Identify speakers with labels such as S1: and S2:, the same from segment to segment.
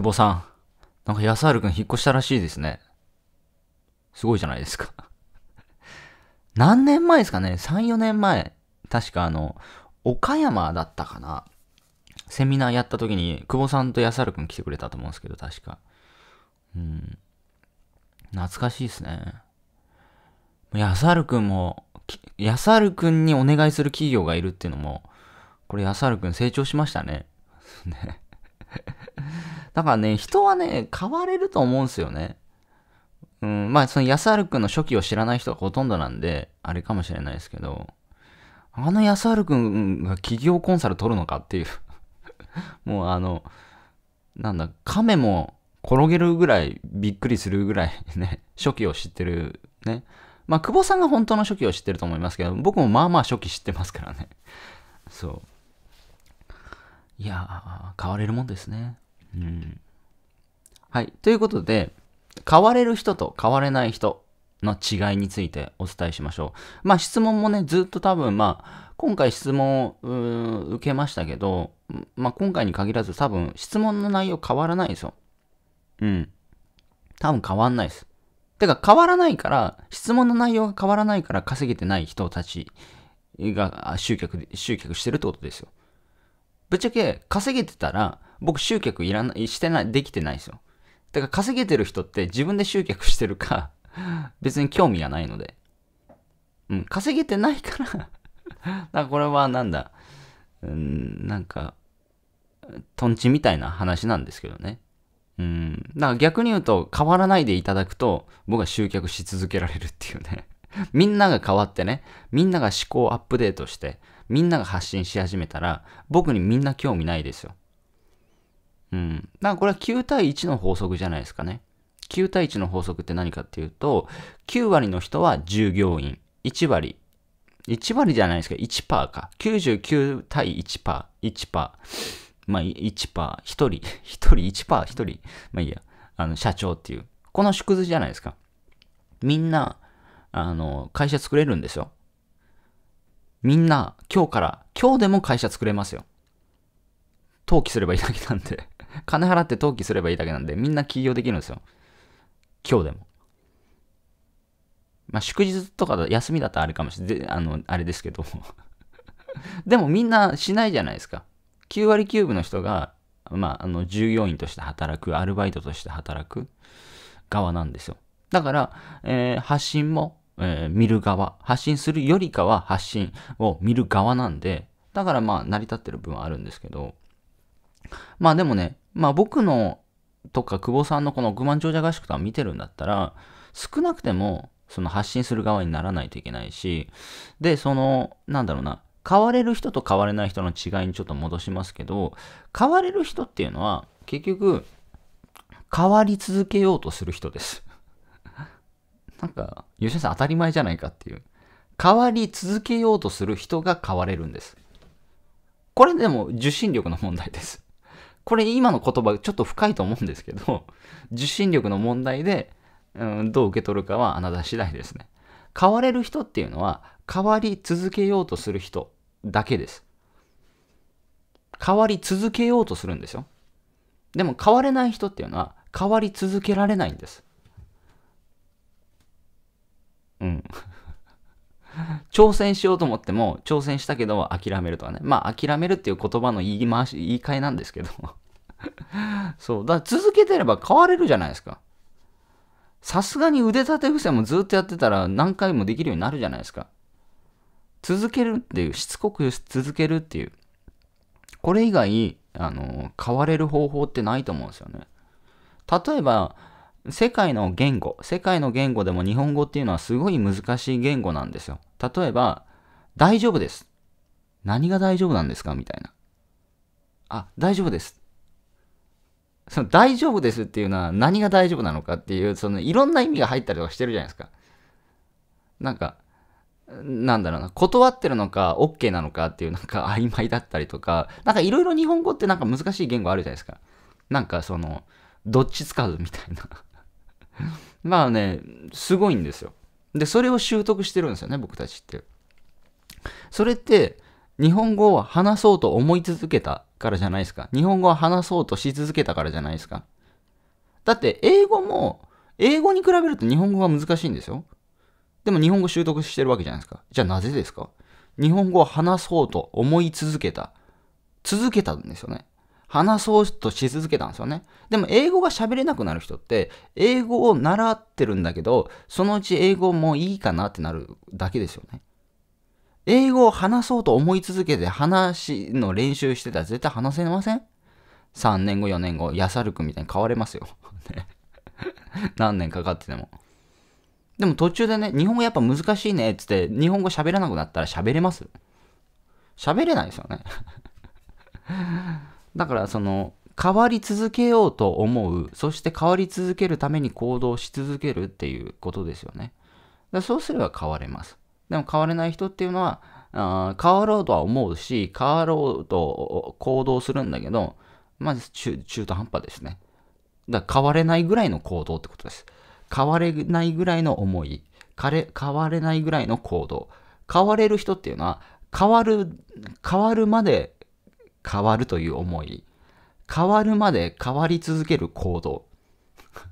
S1: 久保さん。なんか安原くん引っ越したらしいですね。すごいじゃないですか 何年前ですかね ?3、4年前。確かあの、岡山だったかな。セミナーやった時に、久保さんと安原くん来てくれたと思うんですけど、確か。うん。懐かしいですね。安原くんも、安原くんにお願いする企業がいるっていうのも、これ安原くん成長しましたね。ね。だからね、人はね、変われると思うんですよね。うん、まあ、その安春くんの初期を知らない人がほとんどなんで、あれかもしれないですけど、あの安春くんが企業コンサル取るのかっていう もうあの、なんだ、亀も転げるぐらいびっくりするぐらいね、初期を知ってるね。まあ、久保さんが本当の初期を知ってると思いますけど、僕もまあまあ初期知ってますからね。そう。いやー、変われるもんですね。はい。ということで、変われる人と変われない人の違いについてお伝えしましょう。まあ質問もね、ずっと多分まあ、今回質問を受けましたけど、まあ今回に限らず多分質問の内容変わらないですよ。うん。多分変わんないです。てか変わらないから、質問の内容が変わらないから稼げてない人たちが集客、集客してるってことですよ。ぶっちゃけ稼げてたら、僕集客いらない、してない、できてないですよ。だから稼げてる人って自分で集客してるか、別に興味がないので。うん、稼げてないからだ からこれはなんだ、うん、なんか、とんちみたいな話なんですけどね。うん、だから逆に言うと変わらないでいただくと僕は集客し続けられるっていうね。みんなが変わってね、みんなが思考アップデートして、みんなが発信し始めたら、僕にみんな興味ないですよ。うん。だからこれは9対1の法則じゃないですかね。9対1の法則って何かっていうと、9割の人は従業員、1割、1割じゃないですか、1%か。99対1%、1%。まあ、1%、1人、1 人、1%、1人、まあいいや、あの、社長っていう。この縮図じゃないですか。みんな、あの、会社作れるんですよ。みんな今日から、今日でも会社作れますよ。登記すればいいだけなんで金払って登記すればいいだけなんで、みんな起業できるんですよ。今日でも。まあ、祝日とか休みだったらあれかもしれない。あの、あれですけど でもみんなしないじゃないですか。9割9分の人が、まあ、あの、従業員として働く、アルバイトとして働く側なんですよ。だから、えー、発信もえー、見る側、発信するよりかは発信を見る側なんで、だからまあ成り立ってる部分はあるんですけど、まあでもね、まあ僕のとか久保さんのこの億万長者合宿とか見てるんだったら、少なくてもその発信する側にならないといけないし、で、その、なんだろうな、変われる人と変われない人の違いにちょっと戻しますけど、変われる人っていうのは結局、変わり続けようとする人です。なんか、吉田さん当たり前じゃないかっていう。変わり続けようとする人が変われるんです。これでも受信力の問題です。これ今の言葉ちょっと深いと思うんですけど、受信力の問題で、うん、どう受け取るかはあなた次第ですね。変われる人っていうのは変わり続けようとする人だけです。変わり続けようとするんですよ。でも変われない人っていうのは変わり続けられないんです。挑戦しようと思っても、挑戦したけど諦めるとかね。まあ、諦めるっていう言葉の言い回し、言い換えなんですけど。そう。だから続けてれば変われるじゃないですか。さすがに腕立て伏せもずっとやってたら何回もできるようになるじゃないですか。続けるっていう、しつこく続けるっていう。これ以外、あの、変われる方法ってないと思うんですよね。例えば、世界の言語、世界の言語でも日本語っていうのはすごい難しい言語なんですよ。例えば、大丈夫です。何が大丈夫なんですかみたいな。あ、大丈夫です。その大丈夫ですっていうのは何が大丈夫なのかっていう、そのいろんな意味が入ったりとかしてるじゃないですか。なんか、なんだろうな、断ってるのか、OK なのかっていう、なんか曖昧だったりとか、なんかいろいろ日本語ってなんか難しい言語あるじゃないですか。なんかその、どっち使うみたいな まあね、すごいんですよ。で、それを習得してるんですよね、僕たちって。それって、日本語を話そうと思い続けたからじゃないですか。日本語を話そうとし続けたからじゃないですか。だって、英語も、英語に比べると日本語が難しいんですよ。でも日本語習得してるわけじゃないですか。じゃあなぜですか日本語を話そうと思い続けた。続けたんですよね。話そうとし続けたんですよね。でも英語が喋れなくなる人って、英語を習ってるんだけど、そのうち英語もいいかなってなるだけですよね。英語を話そうと思い続けて話の練習してたら絶対話せません ?3 年後4年後、やさるくみたいに変われますよ。何年かかってても。でも途中でね、日本語やっぱ難しいねっつって、日本語喋らなくなったら喋れます喋れないですよね。だからその変わり続けようと思うそして変わり続けるために行動し続けるっていうことですよねだそうすれば変われますでも変われない人っていうのはあ変わろうとは思うし変わろうと行動するんだけどまず中中途半端ですねだから変われないぐらいの行動ってことです変われないぐらいの思い変われないぐらいの行動変われる人っていうのは変わる変わるまで変わるという思い。変わるまで変わり続ける行動。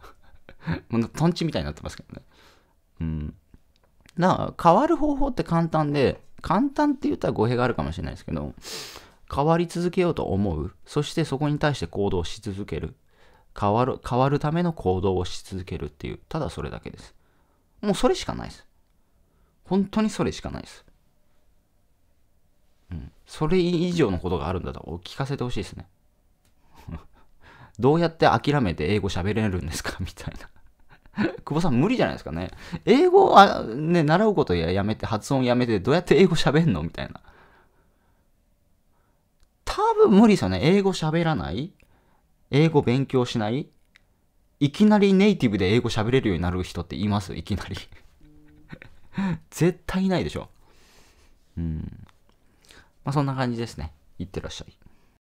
S1: もうトンチみたいになってますけどね。うん。だから変わる方法って簡単で、簡単って言ったら語弊があるかもしれないですけど、変わり続けようと思う。そしてそこに対して行動し続ける。変わる、変わるための行動をし続けるっていう、ただそれだけです。もうそれしかないです。本当にそれしかないです。うん、それ以上のことがあるんだと聞かせてほしいですね どうやって諦めて英語喋れるんですかみたいな久保さん無理じゃないですかね。英語はね、習うことややめて、発音やめて、どうやって英語喋んのみたいな。多分無理ですよね。英語喋らない英語勉強しないいきなりネイティブで英語喋れるようになる人っていますいきなり絶対いないでしょ。うん。まあ、そんな感じですね。いってらっしゃい。